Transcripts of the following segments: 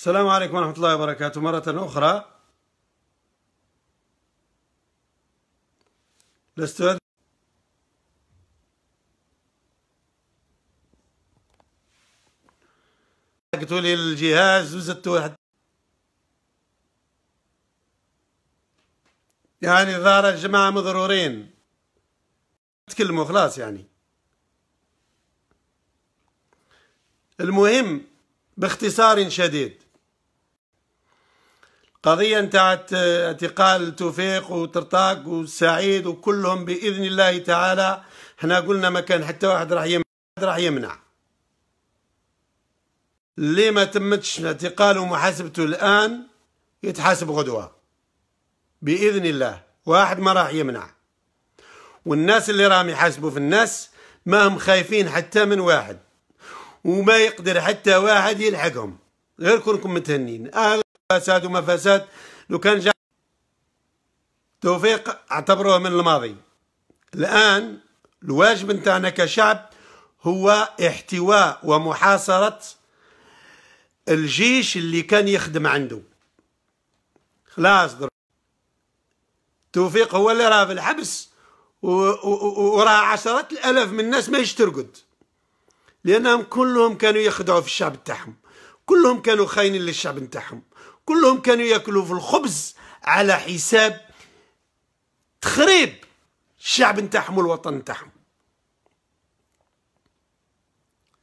السلام عليكم ورحمة الله وبركاته مرة أخرى لست حكتوا لي الجهاز وزدت واحد يعني ظهر الجماعة مضرورين تكلموا خلاص يعني المهم باختصار شديد قضية نتاعت اعتقال توفيق وترطاق وسعيد وكلهم بإذن الله تعالى احنا قلنا ما كان حتى واحد راح يمنع راح يمنع اللي ما تمتش اعتقاله ومحاسبته الآن يتحاسب غدوة بإذن الله واحد ما راح يمنع والناس اللي راهم يحاسبوا في الناس ما هم خايفين حتى من واحد وما يقدر حتى واحد يلحقهم غير كونكم متهنين آه، فساد وما فساد لو كان جا توفيق اعتبروه من الماضي الآن الواجب نتاعنا كشعب هو احتواء ومحاصرة الجيش اللي كان يخدم عنده خلاص در... توفيق هو اللي راه في الحبس وراه عشرات الالاف من الناس ما ترقد لانهم كلهم كانوا يخدعوا في الشعب تاعهم كلهم كانوا خاينين للشعب نتاعهم كلهم كانوا ياكلوا في الخبز على حساب تخريب الشعب نتاعهم والوطن نتاعهم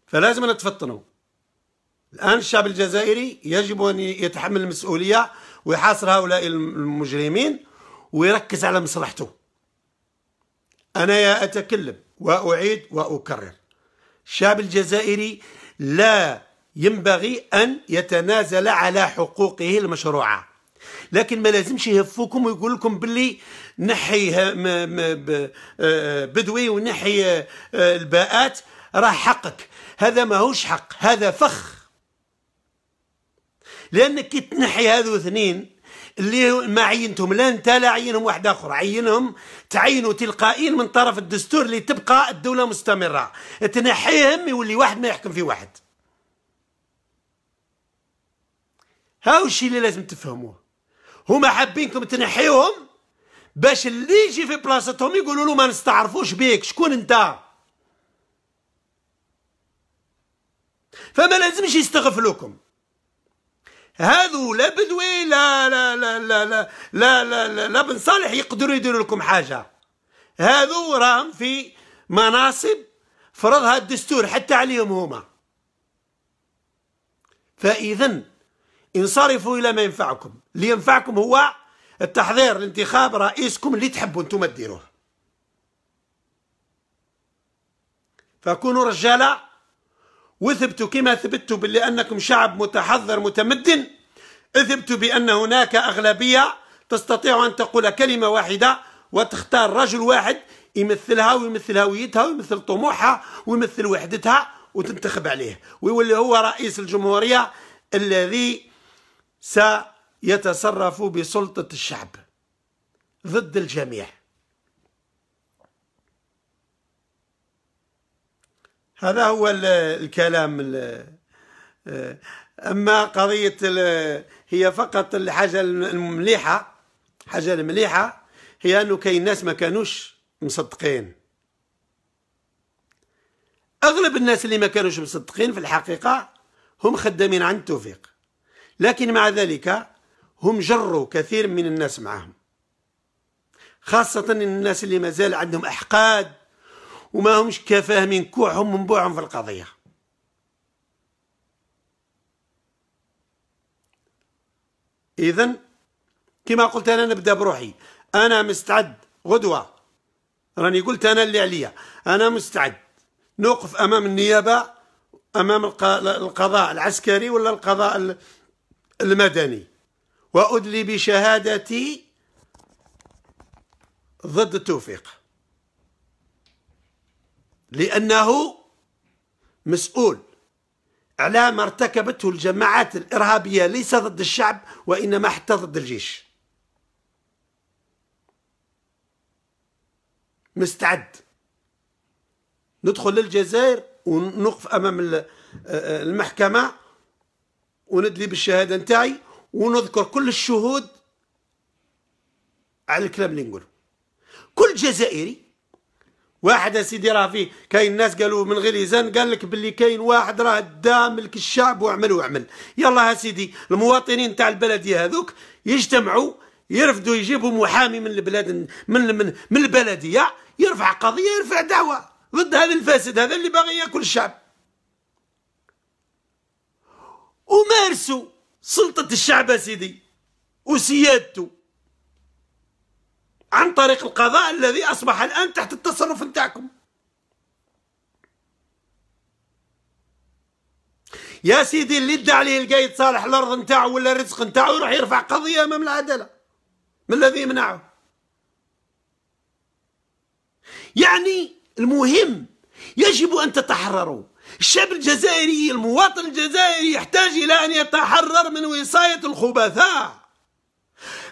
فلازم نتفطنوا الآن الشعب الجزائري يجب أن يتحمل المسؤولية ويحاصر هؤلاء المجرمين ويركز على مصلحته أنا يا أتكلم وأعيد وأكرر الشعب الجزائري لا ينبغي أن يتنازل على حقوقه المشروعة لكن ما لازمش يهفوكم ويقول لكم باللي نحي آه، آه، بدوي ونحي آه، الباءات راه حقك هذا ماهوش حق هذا فخ لانك كي تنحي هذو اثنين اللي ما عينتهم لا انت لا عينهم واحد اخر عينهم تعينوا تلقائيا من طرف الدستور اللي تبقى الدوله مستمره تنحيهم يولي واحد ما يحكم في واحد ها هو الشيء اللي لازم تفهموه هما حابينكم تنحيوهم باش اللي يجي في بلاصتهم يقولوا له ما نستعرفوش بيك شكون انت فما لازمش يستغفلوكم هذو لا بدوي لا لا لا لا لا لا لا, لا, لا بن صالح يقدروا يديروا لكم حاجه هذو راهم في مناصب فرضها الدستور حتى عليهم هما فاذا انصرفوا إلى ما ينفعكم اللي ينفعكم هو التحضير لانتخاب رئيسكم اللي تحبوا انتم تديروه فكونوا رجاله وثبتوا كما ثبتوا باللي انكم شعب متحضر متمدن اثبتوا بان هناك اغلبيه تستطيع ان تقول كلمه واحده وتختار رجل واحد يمثلها ويمثل هويتها ويمثل طموحها ويمثل وحدتها وتنتخب عليه ويولي هو رئيس الجمهوريه الذي سيتصرف بسلطة الشعب ضد الجميع هذا هو الكلام أما قضية هي فقط الحاجة المليحة حاجة المليحة هي أنه كاين الناس ما كانوش مصدقين أغلب الناس اللي ما كانوش مصدقين في الحقيقة هم خدامين عن التوفيق لكن مع ذلك هم جروا كثير من الناس معهم خاصة الناس اللي مازال عندهم أحقاد وما همش كفاهمين كوعهم من بوعهم في القضية إذا كما قلت أنا نبدأ بروحي أنا مستعد غدوة راني قلت أنا اللي عليا أنا مستعد نوقف أمام النيابة أمام القضاء العسكري ولا القضاء المدني وأدلي بشهادتي ضد التوفيق لأنه مسؤول على ما ارتكبته الجماعات الإرهابية ليس ضد الشعب وإنما حتى ضد الجيش مستعد ندخل للجزائر ونقف أمام آه، آه، المحكمة وندلي بالشهاده نتاعي ونذكر كل الشهود على الكلام اللي نقوله كل جزائري واحد يا سيدي راه فيه كاين ناس قالوا من غير يزن قال لك باللي كاين واحد راه دا ملك الشعب واعمل واعمل يلا يا سيدي المواطنين تاع البلديه هذوك يجتمعوا يرفدوا يجيبوا محامي من البلاد من من, من البلديه يرفع قضيه يرفع دعوه ضد هذا الفاسد هذا اللي باغي ياكل الشعب ومارسوا سلطة الشعب سيدي وسيادته عن طريق القضاء الذي أصبح الآن تحت التصرف نتاعكم يا سيدي اللي ادعى عليه القايد صالح الأرض نتاعو ولا الرزق نتاعو يروح يرفع قضية أمام العدالة من الذي يمنعه يعني المهم يجب أن تتحرروا الشعب الجزائري المواطن الجزائري يحتاج إلى أن يتحرر من وصاية الخبثاء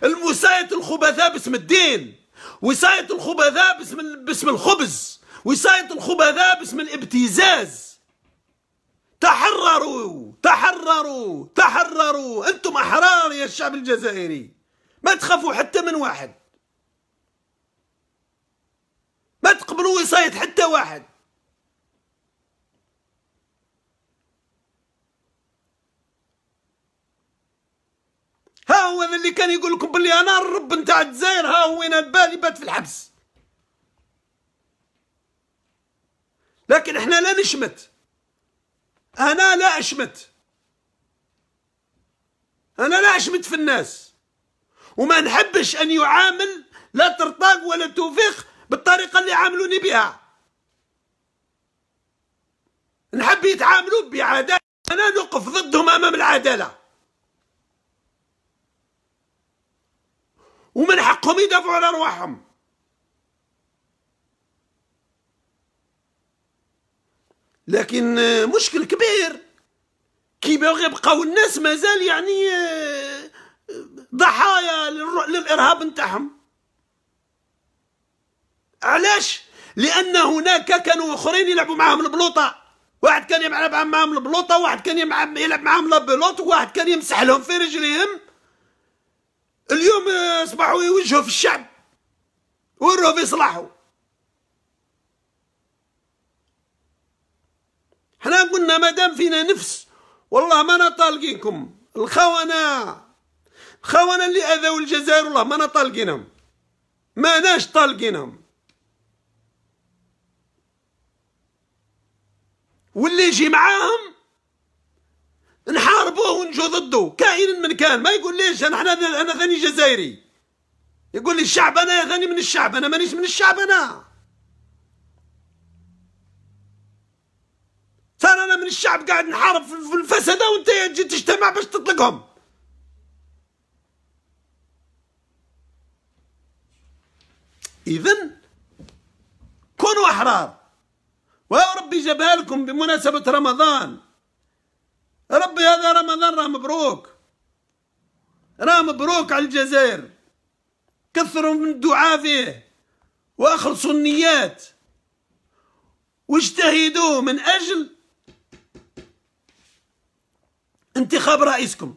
الوصاية الخبثاء باسم الدين وصاية الخبثاء باسم, باسم الخبز وصاية الخبثاء باسم الابتزاز تحرروا تحرروا تحرروا أنتم أحرار يا الشعب الجزائري ما تخافوا حتى من واحد ما تقبلوا وصاية حتى واحد ها هو اللي كان يقول لكم بلي انا الرب نتاع الجزائر ها هو انا بالي بات في الحبس لكن احنا لا نشمت انا لا اشمت انا لا اشمت في الناس وما نحبش ان يعامل لا ترطاق ولا توفيق بالطريقه اللي عاملوني بها نحب يتعاملوا بعداله انا نقف ضدهم امام العداله ومن حقهم يدافعوا على ارواحهم لكن آه، مشكل كبير كي يبقاو الناس مازال يعني آه، ضحايا للارهاب نتاعهم علاش لان هناك كانوا اخرين يلعبوا معاهم البلوطه واحد كان يلعب معاهم البلوطه واحد كان يلعب معاهم لابلوط واحد كان يمسح لهم في رجليهم اليوم اصبحوا يوجهوا في الشعب وروا في صلاحه حنا قلنا مادام فينا نفس والله ما انا طالقينكم الخونة الخونة اللي اذوا الجزائر والله ما انا طالقينهم ما ناش طالقينهم واللي يجي معاهم نحاربوه ونجو ضده كائن من كان ما يقول ليش انا احنا انا ثاني جزائري يقول لي الشعب انا ثاني من الشعب انا مانيش من الشعب انا صار انا من الشعب قاعد نحارب في الفسدة وانت تجي تجتمع باش تطلقهم اذا كونوا احرار ويا ربي جبالكم بمناسبة رمضان ربي هذا رمضان راه مبروك راه مبروك على الجزائر كثروا من الدعاء فيه واخلصوا النيات واجتهدوا من اجل انتخاب رئيسكم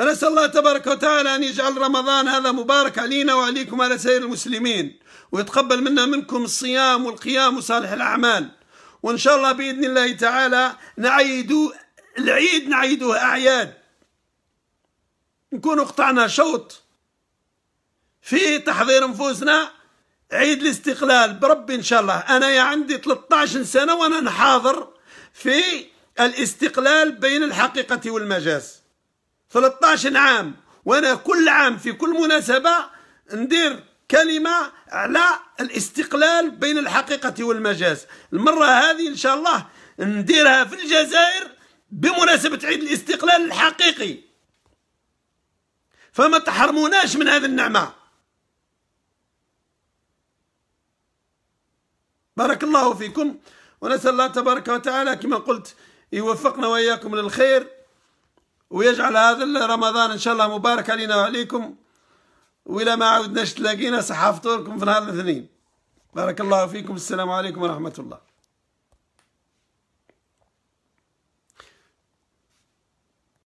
نسأل الله تبارك وتعالى أن يجعل رمضان هذا مبارك علينا وعليكم على سائر المسلمين ويتقبل منا منكم الصيام والقيام وصالح الأعمال وان شاء الله باذن الله تعالى نعيدوا العيد نعيدوه اعياد نكونوا قطعنا شوط في تحضير نفوسنا عيد الاستقلال بربي ان شاء الله انا عندي 13 سنه وانا نحاضر في الاستقلال بين الحقيقه والمجاز 13 عام وانا كل عام في كل مناسبه ندير كلمة على الاستقلال بين الحقيقة والمجاز المرة هذه إن شاء الله نديرها في الجزائر بمناسبة عيد الاستقلال الحقيقي فما تحرموناش من هذه النعمة بارك الله فيكم ونسأل الله تبارك وتعالى كما قلت يوفقنا وإياكم للخير ويجعل هذا رمضان إن شاء الله مبارك علينا وعليكم وإلى ما عودناش تلاقينا صحفتوا في نهار الاثنين بارك الله فيكم السلام عليكم ورحمة الله